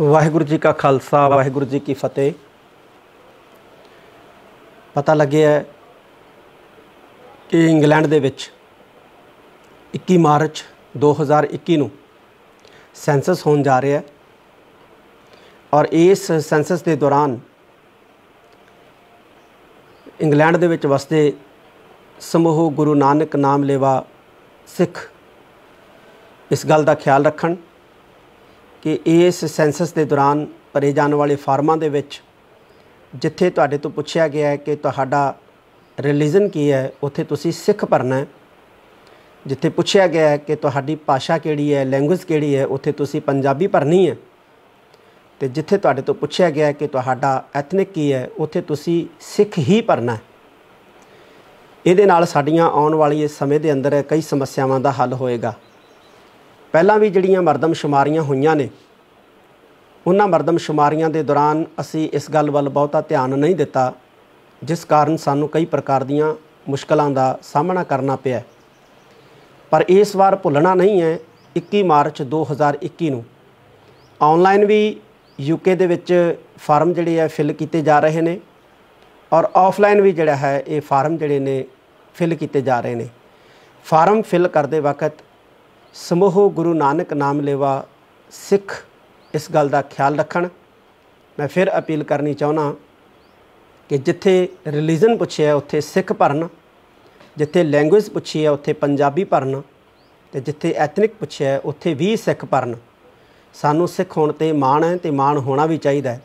ਵਾਹਿਗੁਰੂ ਜੀ ਕਾ ਖਾਲਸਾ ਵਾਹਿਗੁਰੂ ਜੀ ਕੀ ਫਤਿਹ ਪਤਾ ਲੱਗਿਆ ਕਿ ਇੰਗਲੈਂਡ ਦੇ ਵਿੱਚ 21 ਮਾਰਚ 2021 ਨੂੰ ਸੈਂਸਸ ਹੋਣ ਜਾ ਰਿਹਾ ਹੈ ਔਰ ਇਸ ਸੈਂਸਸ ਦੇ ਦੌਰਾਨ ਇੰਗਲੈਂਡ ਦੇ ਵਿੱਚ ਵਸਦੇ ਸਮੂਹ ਗੁਰੂ ਨਾਨਕ ਨਾਮ ਲੇਵਾ ਸਿੱਖ ਇਸ ਗੱਲ ਦਾ ਖਿਆਲ ਰੱਖਣ ਕਿ ਇਸ ਸੈਂਸਸ ਦੇ ਦੌਰਾਨ ਭਰੇ ਜਾਣ ਵਾਲੇ ਫਾਰਮਾਂ ਦੇ ਵਿੱਚ ਜਿੱਥੇ ਤੁਹਾਡੇ ਤੋਂ ਪੁੱਛਿਆ ਗਿਆ ਹੈ ਕਿ ਤੁਹਾਡਾ ਰਿਲੀਜੀਅਨ ਕੀ ਹੈ ਉੱਥੇ ਤੁਸੀਂ ਸਿੱਖ ਭਰਨਾ ਹੈ ਜਿੱਥੇ ਪੁੱਛਿਆ ਗਿਆ ਹੈ ਕਿ ਤੁਹਾਡੀ ਭਾਸ਼ਾ ਕਿਹੜੀ ਹੈ ਲੈਂਗੁਏਜ ਕਿਹੜੀ ਹੈ ਉੱਥੇ ਤੁਸੀਂ ਪੰਜਾਬੀ ਭਰਨੀ ਹੈ ਤੇ ਜਿੱਥੇ ਤੁਹਾਡੇ ਤੋਂ ਪੁੱਛਿਆ ਗਿਆ ਹੈ ਕਿ ਤੁਹਾਡਾ ਐਥਨਿਕ ਕੀ ਹੈ ਉੱਥੇ ਤੁਸੀਂ ਸਿੱਖ ਹੀ ਭਰਨਾ ਹੈ ਇਹਦੇ ਨਾਲ ਸਾਡੀਆਂ ਆਉਣ ਵਾਲੀ ਇਸ ਸਮੇਂ ਦੇ ਅੰਦਰ ਕਈ ਸਮੱਸਿਆਵਾਂ ਦਾ ਹੱਲ ਹੋਏਗਾ ਪਹਿਲਾਂ ਵੀ ਜਿਹੜੀਆਂ ਮਰਦਮ ਸ਼ਮਾਰੀਆਂ ਹੋਈਆਂ ਨੇ ਉਹਨਾਂ ਮਰਦਮ ਸ਼ਮਾਰੀਆਂ ਦੇ ਦੌਰਾਨ ਅਸੀਂ ਇਸ ਗੱਲ ਵੱਲ ਬਹੁਤਾ ਧਿਆਨ ਨਹੀਂ ਦਿੱਤਾ ਜਿਸ ਕਾਰਨ ਸਾਨੂੰ ਕਈ ਪ੍ਰਕਾਰ ਦੀਆਂ ਮੁਸ਼ਕਲਾਂ ਦਾ ਸਾਹਮਣਾ ਕਰਨਾ ਪਿਆ ਪਰ ਇਸ ਵਾਰ ਭੁੱਲਣਾ ਨਹੀਂ ਹੈ 21 ਮਾਰਚ 2021 ਨੂੰ ਆਨਲਾਈਨ ਵੀ ਯੂਕੇ ਦੇ ਵਿੱਚ ਫਾਰਮ ਜਿਹੜੇ ਆ ਫਿਲ ਕੀਤੇ ਜਾ ਰਹੇ ਨੇ ਔਰ ਆਫਲਾਈਨ ਵੀ ਜਿਹੜਾ ਹੈ ਇਹ ਫਾਰਮ ਜਿਹੜੇ ਨੇ ਫਿਲ ਕੀਤੇ ਜਾ ਰਹੇ ਨੇ ਫਾਰਮ ਫਿਲ ਕਰਦੇ ਵਕਤ ਸਮੋਹ ਗੁਰੂ ਨਾਨਕ ਨਾਮ ਲੇਵਾ ਸਿੱਖ ਇਸ ਗੱਲ ਦਾ ਖਿਆਲ ਰੱਖਣ ਮੈਂ ਫਿਰ ਅਪੀਲ ਕਰਨੀ ਚਾਹੁੰਦਾ ਕਿ ਜਿੱਥੇ ਰਿਲੀਜੀਅਨ ਪੁੱਛਿਆ ਉੱਥੇ ਸਿੱਖ ਭਰਨ ਜਿੱਥੇ ਲੈਂਗੁਏਜ ਪੁੱਛੀ ਹੈ ਉੱਥੇ ਪੰਜਾਬੀ ਭਰਨ ਤੇ ਜਿੱਥੇ ਐਥਨਿਕ ਪੁੱਛਿਆ ਹੈ ਉੱਥੇ ਵੀ ਸਿੱਖ ਭਰਨ ਸਾਨੂੰ ਸਿੱਖ ਹੋਣ ਤੇ ਮਾਣ ਹੈ ਤੇ ਮਾਣ ਹੋਣਾ ਵੀ ਚਾਹੀਦਾ ਹੈ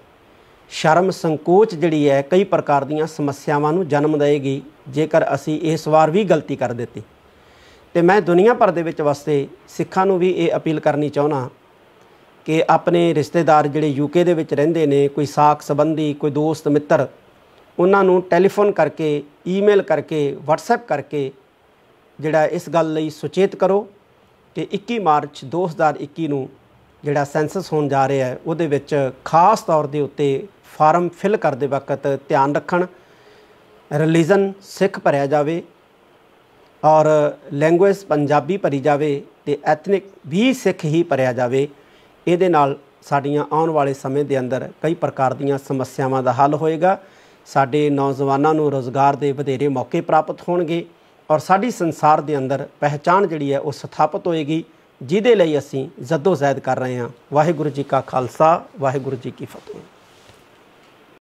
ਸ਼ਰਮ ਸੰਕੋਚ ਜਿਹੜੀ ਹੈ ਕਈ ਪ੍ਰਕਾਰ ਦੀਆਂ ਸਮੱਸਿਆਵਾਂ ਨੂੰ ਜਨਮ ਦੇਵੇਗੀ ਜੇਕਰ ਅਸੀਂ ਇਸ ਵਾਰ ਵੀ ਗਲਤੀ ਕਰ ਦਿੱਤੀ ਤੇ ਮੈਂ ਦੁਨੀਆ ਭਰ ਦੇ ਵਿੱਚ ਵਸਦੇ ਸਿੱਖਾਂ ਨੂੰ ਵੀ ਇਹ ਅਪੀਲ ਕਰਨੀ ਚਾਹੁੰਦਾ ਕਿ ਆਪਣੇ ਰਿਸ਼ਤੇਦਾਰ ਜਿਹੜੇ ਯੂਕੇ ਦੇ ਵਿੱਚ ਰਹਿੰਦੇ ਨੇ ਕੋਈ ਸਾਖ ਸੰਬੰਧੀ ਕੋਈ ਦੋਸਤ ਮਿੱਤਰ ਉਹਨਾਂ ਨੂੰ ਟੈਲੀਫੋਨ ਕਰਕੇ ਈਮੇਲ ਕਰਕੇ ਵਟਸਐਪ ਕਰਕੇ ਜਿਹੜਾ ਇਸ ਗੱਲ ਲਈ ਸੁਚੇਤ ਕਰੋ ਕਿ 21 ਮਾਰਚ 2021 ਨੂੰ ਜਿਹੜਾ ਸੈਂਸਸ ਹੋਣ ਜਾ ਰਿਹਾ ਹੈ ਉਹਦੇ ਵਿੱਚ ਖਾਸ ਤੌਰ ਦੇ ਉੱਤੇ ਫਾਰਮ ਫਿਲ ਕਰਦੇ ਵਕਤ ਧਿਆਨ ਰੱਖਣ ਰਿਲੀਜਨ ਸਿੱਖ ਭਰਿਆ ਜਾਵੇ ਔਰ ਲੈਂਗੁਏਜ ਪੰਜਾਬੀ ਭਰੀ ਜਾਵੇ ਤੇ ਐਥਨਿਕ ਵੀ ਸਿੱਖ ਹੀ ਭਰਿਆ ਜਾਵੇ ਇਹਦੇ ਨਾਲ ਸਾਡੀਆਂ ਆਉਣ ਵਾਲੇ ਸਮੇਂ ਦੇ ਅੰਦਰ ਕਈ ਪ੍ਰਕਾਰ ਦੀਆਂ ਸਮੱਸਿਆਵਾਂ ਦਾ ਹੱਲ ਹੋਏਗਾ ਸਾਡੇ ਨੌਜਵਾਨਾਂ ਨੂੰ ਰੋਜ਼ਗਾਰ ਦੇ ਵਧੇਰੇ ਮੌਕੇ ਪ੍ਰਾਪਤ ਹੋਣਗੇ ਔਰ ਸਾਡੀ ਸੰਸਾਰ ਦੇ ਅੰਦਰ ਪਹਿਚਾਨ ਜਿਹੜੀ ਹੈ ਉਹ ਸਥਾਪਿਤ ਹੋਏਗੀ ਜਿਹਦੇ ਲਈ ਅਸੀਂ ਜ਼ਦੋ ਜ਼ਾਇਦ ਕਰ ਰਹੇ ਹਾਂ ਵਾਹਿਗੁਰੂ ਜੀ ਕਾ ਖਾਲਸਾ ਵਾਹਿਗੁਰੂ ਜੀ ਕੀ ਫਤਿਹ